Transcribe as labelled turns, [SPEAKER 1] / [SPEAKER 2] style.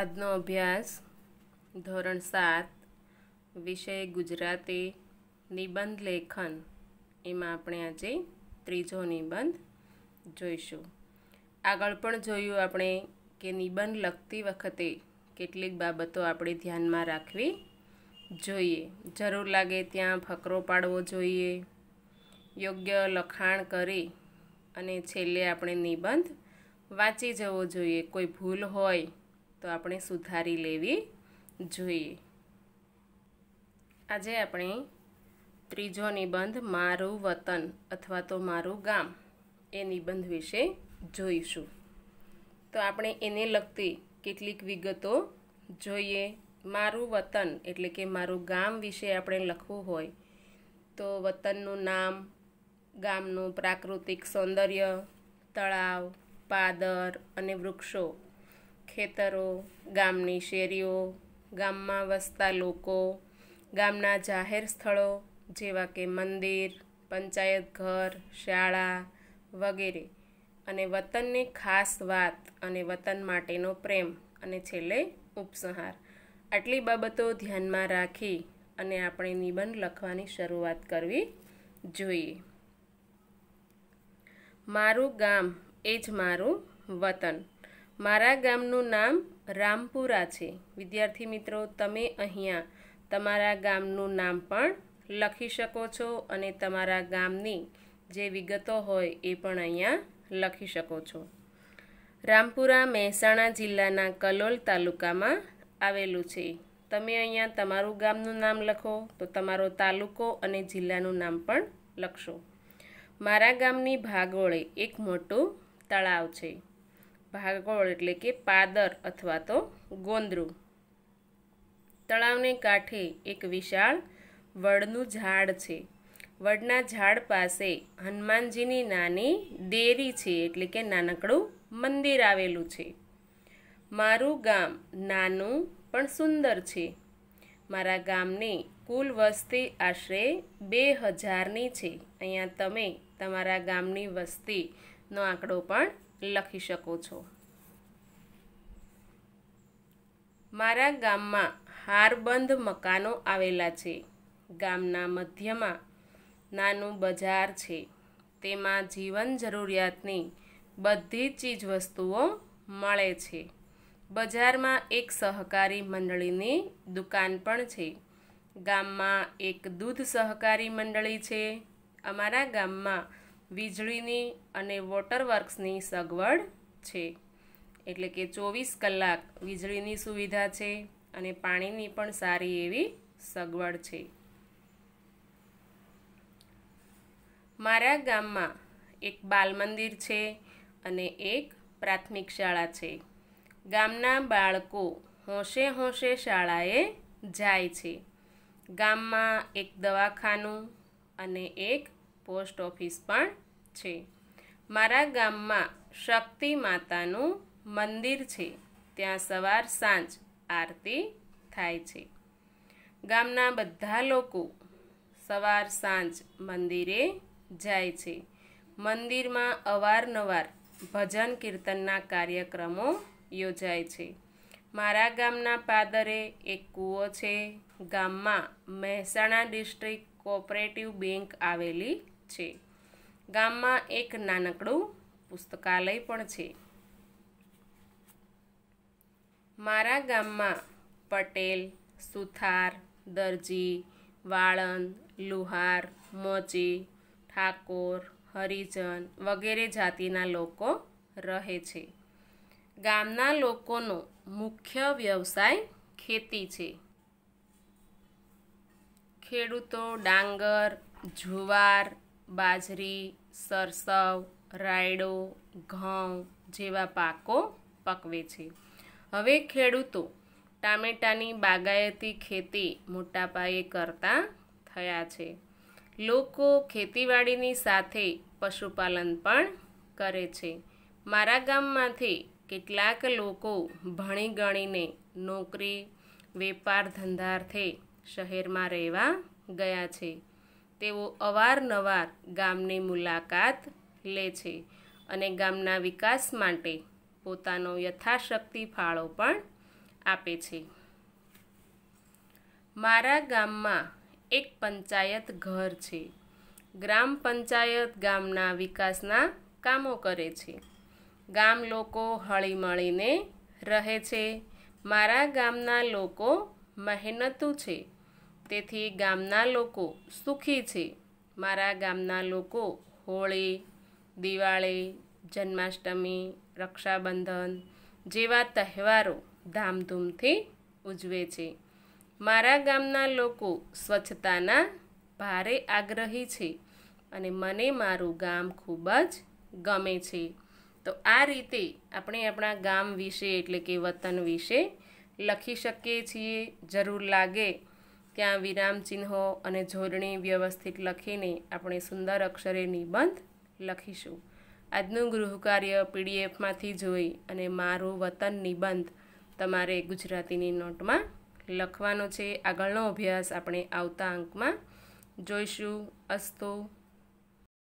[SPEAKER 1] આજનો અભ્યાસ ધોરણ સાત વિષય ગુજરાતી નિબંધ લેખન એમાં આપણે આજે ત્રીજો નિબંધ જોઈશું આગળ પણ જોયું આપણે કે નિબંધ લખતી વખતે કેટલીક બાબતો આપણે ધ્યાનમાં રાખવી જોઈએ જરૂર લાગે ત્યાં ફકરો પાડવો જોઈએ યોગ્ય લખાણ કરી અને છેલ્લે આપણે નિબંધ વાંચી જવો જોઈએ કોઈ ભૂલ હોય તો આપણે સુધારી લેવી જોઈએ આજે આપણે ત્રીજો નિબંધ મારું વતન અથવા તો મારું ગામ એ નિબંધ વિશે જોઈશું તો આપણે એને લગતી કેટલીક વિગતો જોઈએ મારું વતન એટલે કે મારું ગામ વિશે આપણે લખવું હોય તો વતનનું નામ ગામનું પ્રાકૃતિક સૌંદર્ય તળાવ પાદર અને વૃક્ષો ખેતરો ગામની શેરીઓ ગામમાં વસતા લોકો ગામના જાહેર સ્થળો જેવા કે મંદિર પંચાયત ઘર શાળા વગેરે અને વતનની ખાસ વાત અને વતન માટેનો પ્રેમ અને છેલ્લે ઉપસંહાર આટલી બાબતો ધ્યાનમાં રાખી અને આપણે નિબંધ લખવાની શરૂઆત કરવી જોઈએ મારું ગામ એ જ મારું વતન મારા ગામનું નામ રામપુરા છે વિદ્યાર્થી મિત્રો તમે અહીંયા તમારા ગામનું નામ પણ લખી શકો છો અને તમારા ગામની જે વિગતો હોય એ પણ અહીંયા લખી શકો છો રામપુરા મહેસાણા જિલ્લાના કલોલ તાલુકામાં આવેલું છે તમે અહીંયા તમારું ગામનું નામ લખો તો તમારો તાલુકો અને જિલ્લાનું નામ પણ લખશો મારા ગામની ભાગોળે એક મોટું તળાવ છે ભાગોળ એટલે કે પાદર અથવા તો ગોંદરું તળાવને કાંઠે એક વિશાળ વડનું ઝાડ છે વડના ઝાડ પાસે હનુમાનજીની નાની દેરી છે એટલે કે નાનકડું મંદિર આવેલું છે મારું ગામ નાનું પણ સુંદર છે મારા ગામની કુલ વસ્તી આશરે બે હજારની છે અહીંયા તમે તમારા ગામની વસ્તીનો આંકડો પણ લખી શકો છો મારા ગામમાં હારબંધ મકાનો આવેલા છે ગામના મધ્યમાં નાનું બજાર છે તેમાં જીવન જરૂરિયાતની બધી ચીજ વસ્તુઓ મળે છે બજારમાં એક સહકારી મંડળીની દુકાન પણ છે ગામમાં એક દૂધ સહકારી મંડળી છે અમારા ગામમાં વીજળીની અને વોટર વર્ક્સની સગવડ છે એટલે કે ચોવીસ કલાક વીજળીની સુવિધા છે અને પાણીની પણ સારી એવી સગવડ છે મારા ગામમાં એક બાલ મંદિર છે અને એક પ્રાથમિક શાળા છે ગામના બાળકો હોંશે હોંશે શાળાએ જાય છે ગામમાં એક દવાખાનું અને એક પોસ્ટ ઓફિસ પણ છે મારા ગામમાં શક્તિ માતાનું મંદિર છે ત્યાં સવાર સાંજ આરતી થાય છે ગામના બધા લોકો સવાર સાંજ મંદિરે જાય છે મંદિરમાં અવારનવાર ભજન કીર્તનના કાર્યક્રમો યોજાય છે મારા ગામના પાદરે એક કૂવો છે ગામમાં મહેસાણા ડિસ્ટ્રિક્ટ કોઓપરેટિવ બેંક આવેલી છે ગામમાં એક નાનકડું પુસ્તકાલય પણ છે મારા ગામમાં પટેલ સુથાર દરજી વાળંદ લુહાર મોચી ઠાકોર હરિજન વગેરે જાતિના લોકો રહે છે ગામના લોકોનો મુખ્ય વ્યવસાય ખેતી છે ખેડૂતો ડાંગર જુવાર બાજરી સરસવ રાયડો ઘઉં જેવા પાકો પકવે છે હવે ખેડૂતો ટામેટાની બાગાયતી ખેતી મોટા પાયે કરતા થયા છે લોકો ખેતીવાડીની સાથે પશુપાલન પણ કરે છે મારા ગામમાંથી કેટલાક લોકો ભણી ગણીને નોકરી વેપાર ધંધાર્થે શહેરમાં રહેવા ગયા છે તેઓ અવારનવાર ગામની મુલાકાત લે છે અને ગામના વિકાસ માટે પોતાનો યથાશક્તિ ફાળો પણ આપે છે મારા ગામમાં એક પંચાયત ઘર છે ગ્રામ પંચાયત ગામના વિકાસના કામો કરે છે ગામ લોકો હળીમળીને રહે છે મારા ગામના લોકો મહેનતુ છે તેથી ગામના લોકો સુખી છે મારા ગામના લોકો હોળી દિવાળી જન્માષ્ટમી રક્ષાબંધન જેવા તહેવારો ધામધૂમથી ઉજવે છે મારા ગામના લોકો સ્વચ્છતાના ભારે આગ્રહી છે અને મને મારું ગામ ખૂબ જ ગમે છે તો આ રીતે આપણે આપણા ગામ વિશે એટલે કે વતન વિશે લખી શકીએ છીએ જરૂર લાગે ત્યાં વિરામ ચિહ્નો અને જોડણી વ્યવસ્થિત લખીને આપણે સુંદર અક્ષરે નિબંધ લખીશું આજનું ગૃહકાર્ય પીડીએફમાંથી જોઈ અને મારું વતન નિબંધ તમારે ગુજરાતીની નોટમાં લખવાનો છે આગળનો અભ્યાસ આપણે આવતા અંકમાં જોઈશું અસ્તુ